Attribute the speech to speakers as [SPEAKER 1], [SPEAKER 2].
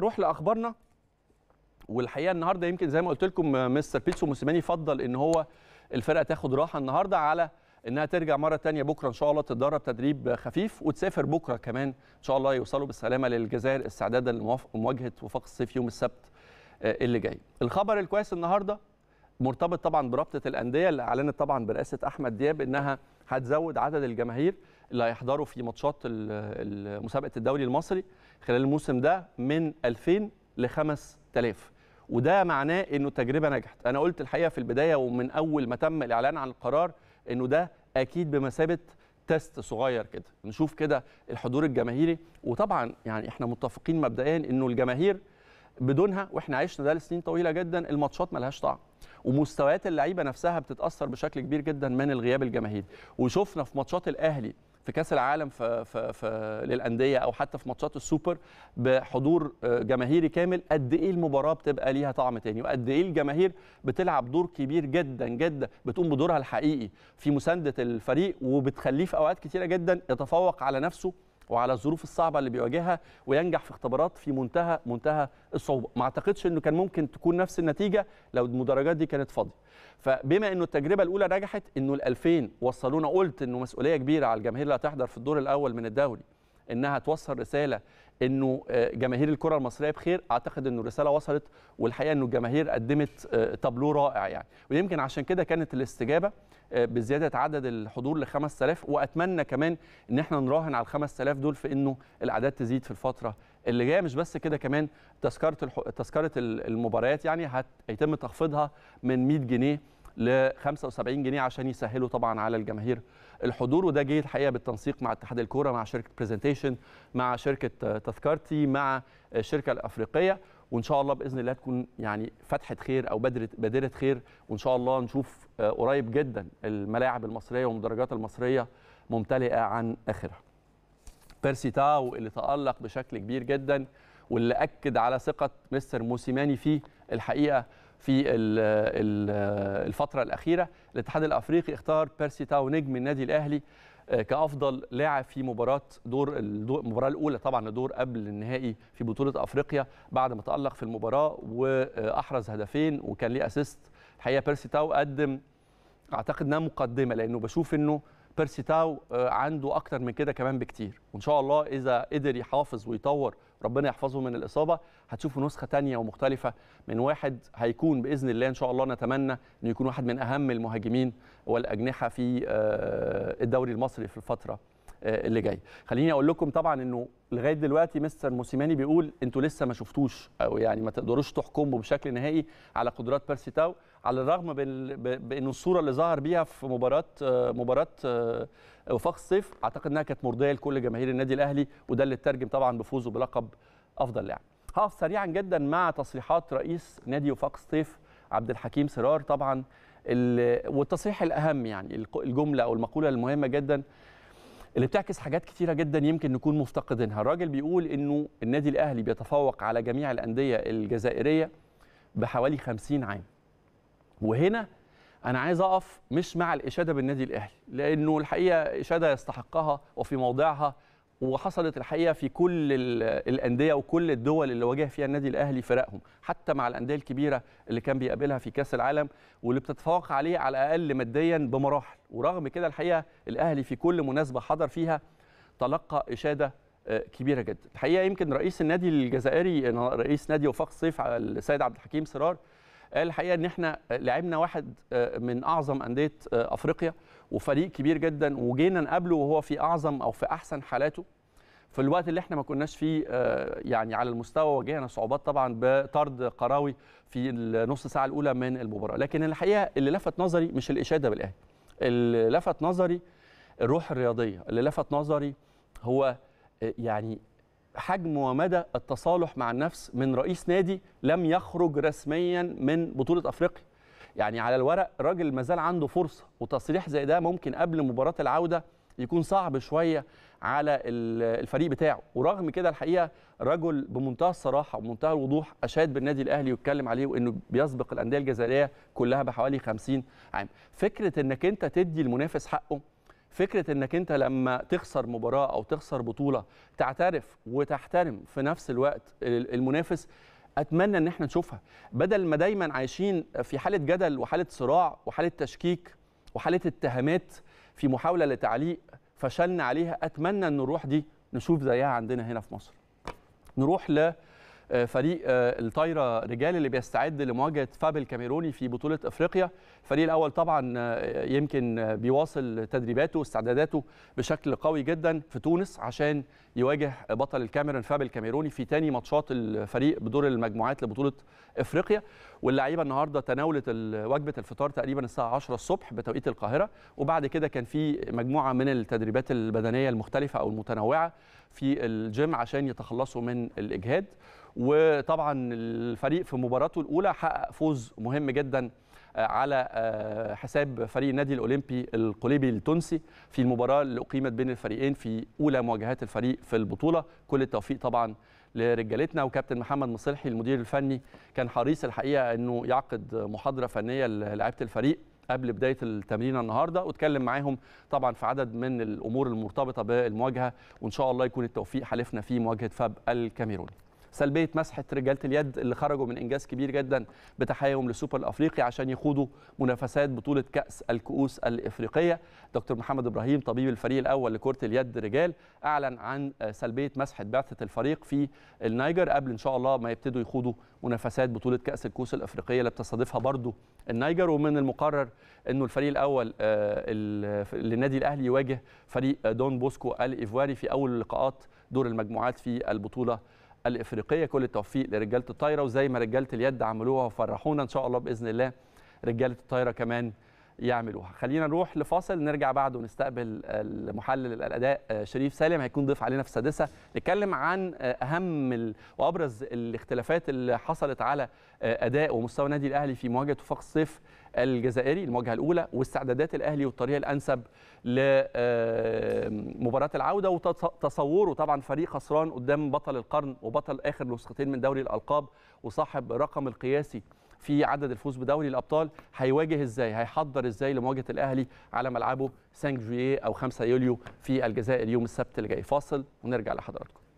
[SPEAKER 1] نروح لاخبارنا والحقيقه النهارده يمكن زي ما قلت لكم مستر بيتسو موسيماني فضل ان هو الفرقه تاخد راحه النهارده على انها ترجع مره تانية بكره ان شاء الله تتدرب تدريب خفيف وتسافر بكره كمان ان شاء الله يوصلوا بالسلامه للجزائر استعدادا لمواجهه وفاق الصيف يوم السبت آه، اللي جاي. الخبر الكويس النهارده مرتبط طبعا برابطه الانديه اللي اعلنت طبعا برئاسه احمد دياب انها هتزود عدد الجماهير اللي هيحضروا في ماتشات مسابقه الدوري المصري خلال الموسم ده من 2000 ل 5000 وده معناه انه تجربه نجحت انا قلت الحقيقه في البدايه ومن اول ما تم الاعلان عن القرار انه ده اكيد بمثابه تيست صغير كده نشوف كده الحضور الجماهيري وطبعا يعني احنا متفقين مبدئيا انه الجماهير بدونها واحنا عشنا ده لسنين طويله جدا الماتشات ملهاش طعم ومستويات اللعيبه نفسها بتتاثر بشكل كبير جدا من الغياب الجماهيري وشفنا في ماتشات الاهلي في كاس العالم في في في للانديه او حتى في ماتشات السوبر بحضور آه، جماهيري كامل قد ايه المباراه بتبقى ليها طعم تاني وقد ايه الجماهير بتلعب دور كبير جدا جدا بتقوم بدورها الحقيقي في مسانده الفريق وبتخليه في اوقات كتيره جدا يتفوق على نفسه وعلى الظروف الصعبه اللي بيواجهها وينجح في اختبارات في منتهى منتهى الصعوبه ما اعتقدش انه كان ممكن تكون نفس النتيجه لو المدرجات دي كانت فاضيه فبما انه التجربه الاولى نجحت انه ال2000 وصلونا قلت انه مسؤوليه كبيره على الجماهير اللي هتحضر في الدور الاول من الدوري انها توصل رساله انه آه، جماهير الكره المصريه بخير اعتقد انه الرساله وصلت والحقيقه انه الجماهير قدمت آه، تابلو رائع يعني ويمكن عشان كده كانت الاستجابه آه، بزياده عدد الحضور ل 5000 واتمنى كمان ان احنا نراهن على ال 5000 دول في انه الاعداد تزيد في الفتره اللي جايه مش بس كده كمان تذكره تذكره المباريات يعني هيتم تخفيضها من 100 جنيه ل 75 جنيه عشان يسهلوا طبعا على الجماهير الحضور وده جه الحقيقه بالتنسيق مع اتحاد الكوره مع شركه برزنتيشن مع شركه آه، تذكرتي مع الشركه الافريقيه وان شاء الله باذن الله تكون يعني فتحه خير او بدره بادره خير وان شاء الله نشوف آه، قريب جدا الملاعب المصريه والمدرجات المصريه ممتلئه عن اخرها. بيرسي تاو اللي تالق بشكل كبير جدا واللي اكد على ثقه مستر موسيماني فيه الحقيقه في الفتره الاخيره الاتحاد الافريقي اختار بيرسي تاو نجم النادي الاهلي آه، كافضل لاعب في مباراه دور المباراه الاولى طبعا لدور قبل النهائي في بطوله افريقيا بعد ما تالق في المباراه واحرز هدفين وكان ليه اسيست الحقيقه بيرسي تاو قدم اعتقد انها مقدمه لانه بشوف انه بيرسي تاو آه، عنده اكتر من كده كمان بكتير وان شاء الله اذا قدر يحافظ ويطور ربنا يحفظه من الاصابه هتشوفوا نسخه تانية ومختلفه من واحد هيكون باذن الله ان شاء الله نتمنى انه يكون واحد من اهم المهاجمين والاجنحه في آه، الدوري المصري في الفتره آه، اللي جاي خليني اقول لكم طبعا انه لغايه دلوقتي مستر موسيماني بيقول انتوا لسه ما شفتوش او يعني ما تقدروش تحكموا بشكل نهائي على قدرات بيرسي تاو على الرغم بان الصوره اللي ظهر بيها في مباراه آه، مباراه آه، وفاق الصيف اعتقد انها كانت مرضيه لكل جماهير النادي الاهلي وده اللي اترجم طبعا بفوزه بلقب افضل لاعب يعني. هقف سريعا جدا مع تصريحات رئيس نادي وفاق الصيف عبد الحكيم سرار طبعا والتصريح الاهم يعني الجمله او المقوله المهمه جدا اللي بتعكس حاجات كتيره جدا يمكن نكون مفتقدينها الراجل بيقول انه النادي الاهلي بيتفوق على جميع الانديه الجزائريه بحوالي 50 عام وهنا انا عايز اقف مش مع الاشاده بالنادي الاهلي لانه الحقيقه اشاده يستحقها وفي موضعها وحصلت الحقيقه في كل الانديه وكل الدول اللي واجه فيها النادي الاهلي فرقهم حتى مع الانديه الكبيره اللي كان بيقابلها في كاس العالم واللي بتتفوق عليه على الاقل ماديا بمراحل ورغم كده الحقيقه الاهلي في كل مناسبه حضر فيها تلقى اشاده آه، كبيره جدا الحقيقه يمكن رئيس النادي الجزائري آه، رئيس نادي وفاق الصيف السيد عبد الحكيم سرار الحقيقه ان احنا لعبنا واحد آه، من اعظم انديه آه، افريقيا وفريق كبير جدا وجينا نقابله وهو في اعظم او في احسن حالاته في الوقت اللي احنا ما كناش فيه آه، يعني على المستوى واجهنا صعوبات طبعا بطرد قراوي في النص ساعه الاولى من المباراه لكن الحقيقه اللي لفت نظري مش الاشاده بالاهلي اللي لفت نظري الروح الرياضيه اللي لفت نظري هو يعني حجم ومدى التصالح مع النفس من رئيس نادي لم يخرج رسميا من بطوله افريقيا يعني على الورق راجل مازال عنده فرصه وتصريح زي ده ممكن قبل مباراه العوده يكون صعب شويه على الفريق بتاعه ورغم كده الحقيقه رجل بمنتهى الصراحه ومنتهى الوضوح اشاد بالنادي الاهلي واتكلم عليه وانه بيسبق الانديه الجزائريه كلها بحوالي 50 عام فكره انك انت تدي المنافس حقه فكره انك انت لما تخسر مباراه او تخسر بطوله تعترف وتحترم في نفس الوقت المنافس اتمنى ان احنا نشوفها بدل ما دايما عايشين في حاله جدل وحاله صراع وحاله تشكيك وحاله اتهامات في محاوله لتعليق فشلنا عليها اتمنى ان الروح دي نشوف زيها عندنا هنا في مصر نروح ل آه، فريق آه، الطايره رجال اللي بيستعد لمواجهه فاب الكاميروني في بطوله افريقيا الفريق الاول طبعا آه، يمكن بيواصل تدريباته واستعداداته بشكل قوي جدا في تونس عشان يواجه بطل الكاميرون فاب الكاميروني في تاني ماتشات الفريق بدور المجموعات لبطوله افريقيا واللعيبه النهارده تناولت وجبه الفطار تقريبا الساعه 10 الصبح بتوقيت القاهره وبعد كده كان في مجموعه من التدريبات البدنيه المختلفه او المتنوعه في الجيم عشان يتخلصوا من الاجهاد وطبعا الفريق في مباراته الاولى حقق فوز مهم جدا آه، على آه، حساب فريق النادي الاولمبي القليبي التونسي في المباراه اللي اقيمت بين الفريقين في اولى مواجهات الفريق في البطوله كل التوفيق طبعا لرجالتنا وكابتن محمد مصلحي المدير الفني كان حريص الحقيقه انه يعقد محاضره فنيه للاعيبه الفريق قبل بدايه التمرين النهارده واتكلم معاهم طبعا في عدد من الامور المرتبطه بالمواجهه وان شاء الله يكون التوفيق حلفنا في مواجهه فاب الكاميروني سلبيه مسحه رجاله اليد اللي خرجوا من انجاز كبير جدا بتحيهم للسوبر الافريقي عشان يخوضوا منافسات بطوله كاس الكؤوس الافريقيه دكتور محمد ابراهيم طبيب الفريق الاول لكره اليد رجال اعلن عن سلبيه مسحه بعثه الفريق في النيجر قبل ان شاء الله ما يبتدوا يخوضوا منافسات بطوله كاس الكؤوس الافريقيه اللي بتستضيفها برضه النيجر ومن المقرر انه الفريق الاول آه، للنادي الاهلي يواجه فريق دون بوسكو الايفواري في اول لقاءات دور المجموعات في البطوله الافريقيه كل التوفيق لرجاله الطايره وزي ما رجاله اليد عملوها وفرحونا ان شاء الله باذن الله رجاله الطايره كمان يعملوها خلينا نروح لفاصل نرجع بعده نستقبل المحلل الاداء آه، شريف سالم هيكون ضيف علينا في السادسه نتكلم عن آه، اهم وابرز الاختلافات اللي حصلت على آه، اداء ومستوى النادي الاهلي في مواجهه وفاق الصيف الجزائري المواجهه الاولى واستعدادات الاهلي والطريقه الانسب لمباراه العوده وتصوره طبعا فريق خسران قدام بطل القرن وبطل اخر نسختين من دوري الالقاب وصاحب الرقم القياسي في عدد الفوز بدوري الابطال هيواجه ازاي هيحضر ازاي لمواجهه الاهلي على ملعبه سان جويه او 5 يوليو في الجزائر يوم السبت اللي جاي فاصل ونرجع لحضراتكم